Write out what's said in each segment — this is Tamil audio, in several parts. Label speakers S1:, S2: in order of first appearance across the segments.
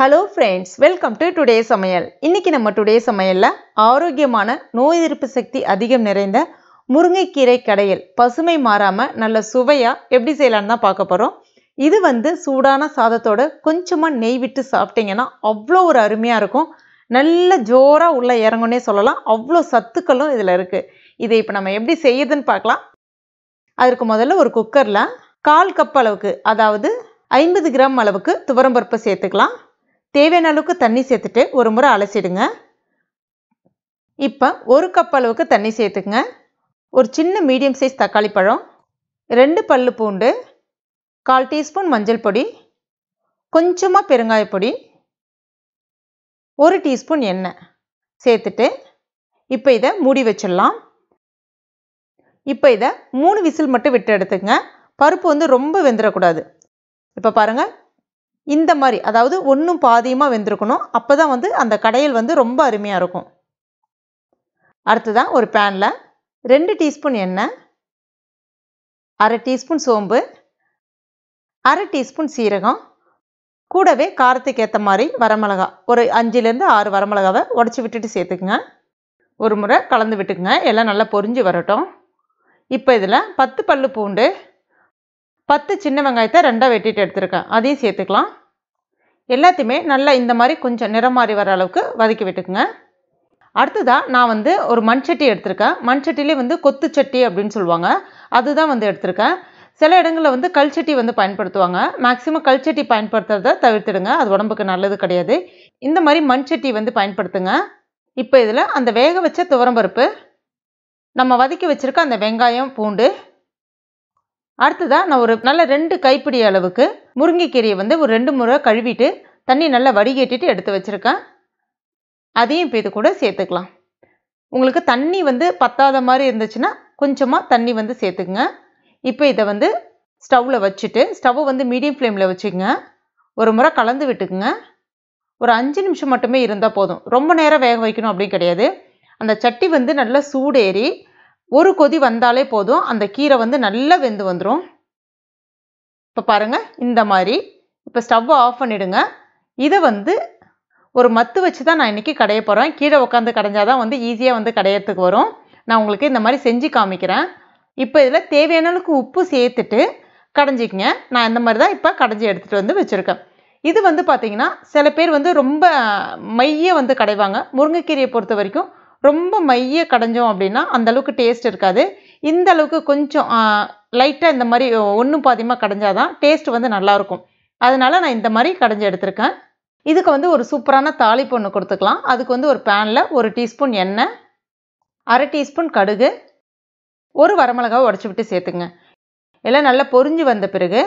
S1: hello friends welcome to today சமையல் இன்றைக்கி நம்ம டுடே சமையலில் ஆரோக்கியமான நோய் எதிர்ப்பு சக்தி அதிகம் நிறைந்த முருங்கைக்கீரை கடையில் பசுமை மாறாமல் நல்ல சுவையாக எப்படி செய்யலான்னு தான் பார்க்க போகிறோம் இது வந்து சூடான சாதத்தோட கொஞ்சமாக நெய் விட்டு சாப்பிட்டிங்கன்னா அவ்வளோ ஒரு அருமையாக இருக்கும் நல்ல ஜோராக உள்ளே இறங்குன்னே சொல்லலாம் அவ்வளோ சத்துக்களும் இதில் இருக்குது இதை இப்போ நம்ம எப்படி செய்யுதுன்னு பார்க்கலாம் அதற்கு முதல்ல ஒரு குக்கரில் கால் கப் அளவுக்கு அதாவது ஐம்பது கிராம் அளவுக்கு துவரம்பருப்பை சேர்த்துக்கலாம் தேவையான அளவுக்கு தண்ணி சேர்த்துட்டு ஒரு முறை அலசிடுங்க இப்போ ஒரு கப் அளவுக்கு தண்ணி சேர்த்துக்குங்க ஒரு சின்ன மீடியம் சைஸ் தக்காளி பழம் ரெண்டு பல்லு பூண்டு கால் டீஸ்பூன் மஞ்சள் பொடி கொஞ்சமாக பெருங்காய பொடி ஒரு டீஸ்பூன் எண்ணெய் சேர்த்துட்டு இப்போ இதை மூடி வச்சிடலாம் இப்போ இதை மூணு விசில் மட்டும் விட்டு எடுத்துங்க பருப்பு வந்து ரொம்ப வெந்துடக்கூடாது இப்போ பாருங்கள் இந்த மாதிரி அதாவது ஒன்றும் பாதியமாக வெந்திருக்கணும் அப்போ தான் வந்து அந்த கடையில் வந்து ரொம்ப அருமையாக இருக்கும் அடுத்ததான் ஒரு பேனில் ரெண்டு டீஸ்பூன் எண்ணெய் அரை டீஸ்பூன் சோம்பு அரை டீஸ்பூன் சீரகம் கூடவே காரத்துக்கு ஏற்ற மாதிரி வரமிளகா ஒரு அஞ்சுலேருந்து ஆறு வரமிளகாவை உடச்சி விட்டுட்டு சேர்த்துக்குங்க ஒரு முறை கலந்து விட்டுக்குங்க எல்லாம் நல்லா பொரிஞ்சு வரட்டும் இப்போ இதில் பத்து பல்லு பூண்டு பத்து சின்ன வெங்காயத்தை ரெண்டாக வெட்டிட்டு எடுத்துருக்கேன் அதையும் சேர்த்துக்கலாம் எல்லாத்தையுமே நல்லா இந்த மாதிரி கொஞ்சம் நிறம் மாறி வர அளவுக்கு வதக்கி விட்டுக்குங்க அடுத்ததாக நான் வந்து ஒரு மண் சட்டி எடுத்திருக்கேன் மண் சட்டிலே வந்து கொத்து சட்டி அப்படின்னு சொல்லுவாங்க அதுதான் வந்து எடுத்திருக்கேன் சில இடங்களில் வந்து கல் சட்டி வந்து பயன்படுத்துவாங்க மேக்ஸிமம் கல் சட்டி பயன்படுத்துறத தவிர்த்துடுங்க அது உடம்புக்கு நல்லது கிடையாது இந்த மாதிரி மண் சட்டி வந்து பயன்படுத்துங்க இப்போ இதில் அந்த வேக வச்ச துவரம்பருப்பு நம்ம வதக்கி வச்சுருக்க அந்த வெங்காயம் பூண்டு அடுத்ததாக நான் ஒரு நல்ல ரெண்டு கைப்பிடி அளவுக்கு முருங்கைக்கீரையை வந்து ஒரு ரெண்டு முறை கழுவிட்டு தண்ணி நல்லா வடிகட்டிட்டு எடுத்து வச்சுருக்கேன் அதையும் இப்போ இது கூட சேர்த்துக்கலாம் உங்களுக்கு தண்ணி வந்து பத்தாத மாதிரி இருந்துச்சுன்னா கொஞ்சமாக தண்ணி வந்து சேர்த்துக்குங்க இப்போ இதை வந்து ஸ்டவ்வில் வச்சுட்டு ஸ்டவ் வந்து மீடியம் ஃப்ளேமில் வச்சுக்கோங்க ஒரு முறை கலந்து விட்டுக்குங்க ஒரு அஞ்சு நிமிஷம் மட்டுமே இருந்தால் போதும் ரொம்ப நேரம் வேக வைக்கணும் அப்படின்னு கிடையாது அந்த சட்டி வந்து நல்லா சூடேறி ஒரு கொதி வந்தாலே போதும் அந்த கீரை வந்து நல்லா வெந்து வந்துடும் இப்போ பாருங்கள் இந்த மாதிரி இப்போ ஸ்டவ்வை ஆஃப் பண்ணிவிடுங்க இதை வந்து ஒரு மத்து வச்சு தான் நான் இன்றைக்கி கடைய போகிறேன் கீழே உட்காந்து தான் வந்து ஈஸியாக வந்து கடையத்துக்கு வரும் நான் உங்களுக்கு இந்த மாதிரி செஞ்சு காமிக்கிறேன் இப்போ இதில் தேவையான அளவுக்கு உப்பு சேர்த்துட்டு கடைஞ்சிக்கங்க நான் இந்த மாதிரி தான் இப்போ கடைஞ்சி எடுத்துகிட்டு வந்து வச்சுருக்கேன் இது வந்து பார்த்திங்கன்னா சில பேர் வந்து ரொம்ப மைய வந்து கடைவாங்க முருங்கைக்கீரையை பொறுத்த வரைக்கும் ரொம்ப மைய கடைஞ்சோம் அப்படின்னா அந்தளவுக்கு டேஸ்ட் இருக்காது இந்த அளவுக்கு கொஞ்சம் லைட்டாக இந்த மாதிரி ஒன்று பாதியமாக கடைஞ்சாதான் டேஸ்ட் வந்து நல்லாயிருக்கும் அதனால் நான் இந்த மாதிரி கடைஞ்சி எடுத்திருக்கேன் இதுக்கு வந்து ஒரு சூப்பரான தாளிப்பு ஒன்று கொடுத்துக்கலாம் அதுக்கு வந்து ஒரு பேனில் ஒரு டீஸ்பூன் எண்ணெய் அரை டீஸ்பூன் கடுகு ஒரு வரமிளகாவை உடச்சி விட்டு சேர்த்துங்க எல்லாம் நல்லா பொரிஞ்சு வந்த பிறகு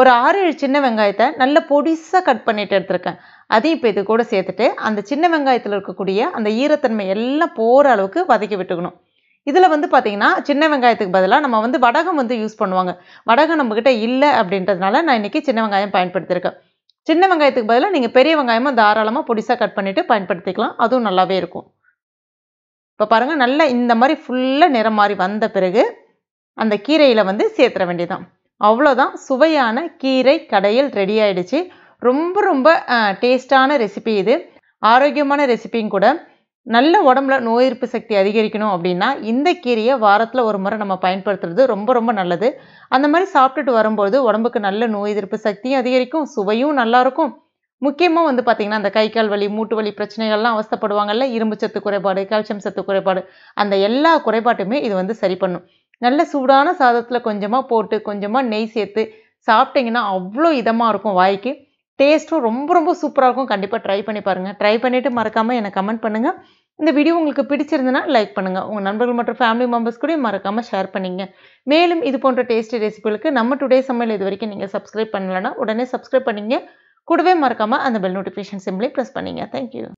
S1: ஒரு ஆறு ஏழு சின்ன வெங்காயத்தை நல்லா பொடிசாக கட் பண்ணிட்டு எடுத்திருக்கேன் அதையும் இப்போ இது கூட சேர்த்துட்டு அந்த சின்ன வெங்காயத்தில் இருக்கக்கூடிய அந்த ஈரத்தன்மை எல்லாம் போகிற அளவுக்கு வதக்கி விட்டுக்கணும் இதில் வந்து பார்த்திங்கன்னா சின்ன வெங்காயத்துக்கு பதிலாக நம்ம வந்து வடகம் வந்து யூஸ் பண்ணுவாங்க வடகம் நம்மக்கிட்ட இல்லை அப்படின்றதுனால நான் இன்றைக்கி சின்ன வெங்காயம் பயன்படுத்தியிருக்கேன் சின்ன வெங்காயத்துக்கு பதிலாக நீங்கள் பெரிய வெங்காயமும் தாராளமாக பொடிசாக கட் பண்ணிவிட்டு பயன்படுத்திக்கலாம் அதுவும் நல்லாவே இருக்கும் இப்போ பாருங்கள் நல்லா இந்த மாதிரி ஃபுல்லாக நிறம் மாறி வந்த பிறகு அந்த கீரையில் வந்து சேர்த்துற வேண்டியதான் அவ்வளோதான் சுவையான கீரை கடையில் ரெடி ஆகிடுச்சு ரொம்ப ரொம்ப டேஸ்டான ரெசிபி இது ஆரோக்கியமான ரெசிபியும் கூட நல்ல உடம்புல நோய் எதிர்ப்பு சக்தி அதிகரிக்கணும் அப்படின்னா இந்த கீரையை வாரத்தில் ஒரு முறை நம்ம பயன்படுத்துறது ரொம்ப ரொம்ப நல்லது அந்த மாதிரி சாப்பிட்டுட்டு வரும்போது உடம்புக்கு நல்ல நோய் எதிர்ப்பு சக்தியும் அதிகரிக்கும் சுவையும் நல்லாயிருக்கும் முக்கியமாக வந்து பார்த்திங்கன்னா அந்த கை கால் வலி மூட்டு வலி பிரச்சனைகள்லாம் அவஸ்தப்படுவாங்கள்ல இரும்பு சத்து குறைபாடு கால்சியம் சத்து குறைபாடு அந்த எல்லா குறைபாட்டுமே இது வந்து சரி பண்ணும் நல்ல சூடான சாதத்தில் கொஞ்சமாக போட்டு கொஞ்சமாக நெய் சேர்த்து சாப்பிட்டிங்கன்னா அவ்வளோ இதமாக இருக்கும் வாய்க்கு டேஸ்ட்டும் ரொம்ப ரொம்ப சூப்பராக இருக்கும் கண்டிப்பாக ட்ரை பண்ணி பாருங்கள் ட்ரை பண்ணிவிட்டு மறக்காமல் எனக்கு கமெண்ட் பண்ணுங்கள் இந்த வீடியோ உங்களுக்கு பிடிச்சிருந்துன்னா லைக் பண்ணுங்கள் உங்கள் நண்பர்கள் மற்றும் ஃபேமிலி மெம்பர்ஸ் கூட மறக்காமல் ஷேர் பண்ணிங்க மேலும் இது போன்ற டேஸ்டி ரெசிபிகளுக்கு நம்ம டுடே சமையல் இது வரைக்கும் நீங்கள் சப்ஸ்கிரைப் பண்ணலன்னா உடனே சப்ஸ்கிரைப் பண்ணிங்க கூடவே மறக்காமல் அந்த பெல் நோட்டிஃபிகேஷன் சிம்லேயே ப்ரெஸ் பண்ணிங்க தேங்க்யூ